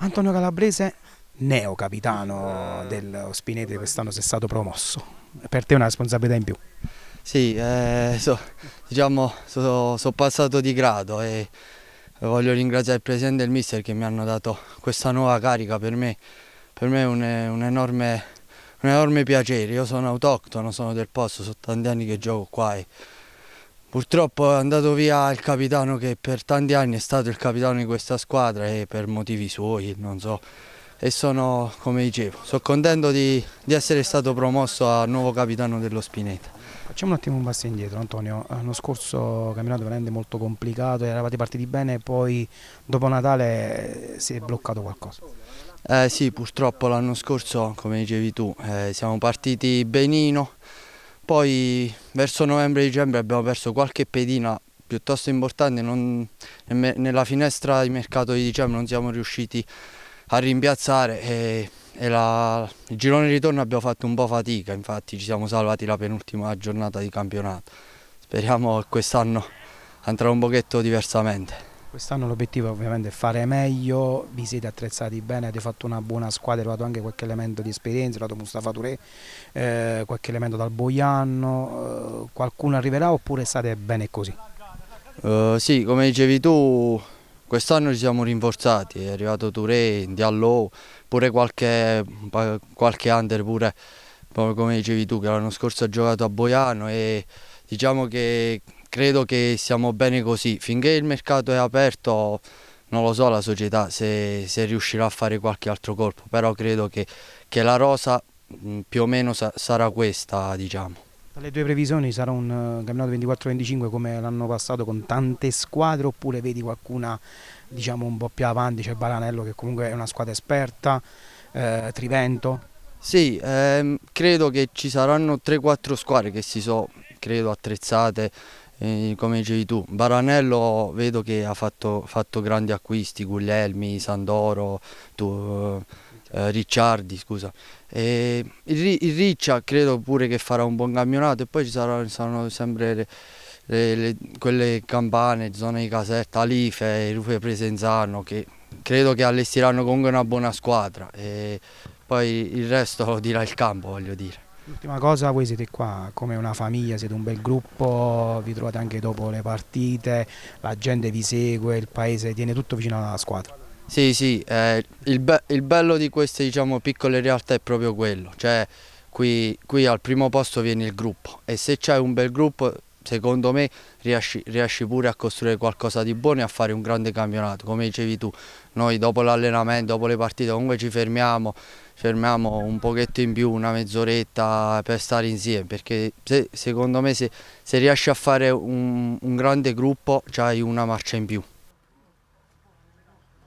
Antonio Calabrese, neo capitano del Spinete quest'anno sei stato promosso. Per te è una responsabilità in più. Sì, eh, so, diciamo, sono so passato di grado e voglio ringraziare il presidente e il mister che mi hanno dato questa nuova carica per me. Per me è un, un, enorme, un enorme piacere. Io sono autoctono, sono del posto, sono tanti anni che gioco qua e Purtroppo è andato via il capitano che per tanti anni è stato il capitano di questa squadra e per motivi suoi, non so. E sono, come dicevo, sono contento di, di essere stato promosso a nuovo capitano dello Spinetta. Facciamo un attimo un passo indietro Antonio, l'anno scorso campionato veramente molto complicato, eravate partiti bene e poi dopo Natale si è bloccato qualcosa. Eh sì, purtroppo l'anno scorso, come dicevi tu, eh, siamo partiti benino, poi verso novembre-dicembre abbiamo perso qualche pedina piuttosto importante, non, nella finestra di mercato di dicembre non siamo riusciti a rimpiazzare e, e la, il girone ritorno abbiamo fatto un po' fatica, infatti ci siamo salvati la penultima giornata di campionato. Speriamo che quest'anno andrà un pochetto diversamente. Quest'anno l'obiettivo ovviamente è fare meglio, vi siete attrezzati bene, avete fatto una buona squadra, avete anche qualche elemento di esperienza, dato Mustafa Touré, eh, qualche elemento dal Boianno, eh, qualcuno arriverà oppure state bene così? Uh, sì, come dicevi tu, quest'anno ci siamo rinforzati, è arrivato Touré, Diallo, pure qualche, qualche under pure, come dicevi tu, che l'anno scorso ha giocato a Boiano e diciamo che credo che siamo bene così. Finché il mercato è aperto, non lo so la società se, se riuscirà a fare qualche altro colpo, però credo che, che la rosa mm, più o meno sa, sarà questa, diciamo. Dalle tue previsioni sarà un eh, campionato 24-25 come l'anno passato con tante squadre oppure vedi qualcuna diciamo un po' più avanti, c'è cioè Baranello che comunque è una squadra esperta, eh, Trivento? Sì, ehm, credo che ci saranno 3-4 squadre che si sono credo attrezzate eh, come dicevi tu. Baranello vedo che ha fatto, fatto grandi acquisti, Guglielmi, Sandoro, tu, eh, eh Ricciardi, scusa. E il, il, Riccia credo pure che farà un buon campionato e poi ci saranno, saranno sempre le, le, le, quelle campane, zone di casetta, Alife, Rufe Presenzano che credo che allestiranno comunque una buona squadra e poi il resto lo dirà il campo voglio dire. L'ultima cosa, voi siete qua come una famiglia, siete un bel gruppo, vi trovate anche dopo le partite, la gente vi segue, il paese tiene tutto vicino alla squadra. Sì, sì, eh, il, be il, bello di queste diciamo, piccole realtà è proprio quello, cioè qui, qui al primo posto viene il gruppo e se c'è un bel gruppo secondo me riesci, riesci, pure a costruire qualcosa di buono e a fare un grande campionato, come dicevi tu, noi dopo l'allenamento, dopo le partite comunque ci fermiamo, fermiamo un pochetto in più, una mezz'oretta per stare insieme, perché se, secondo me se, se riesci a fare un, un grande gruppo hai una marcia in più.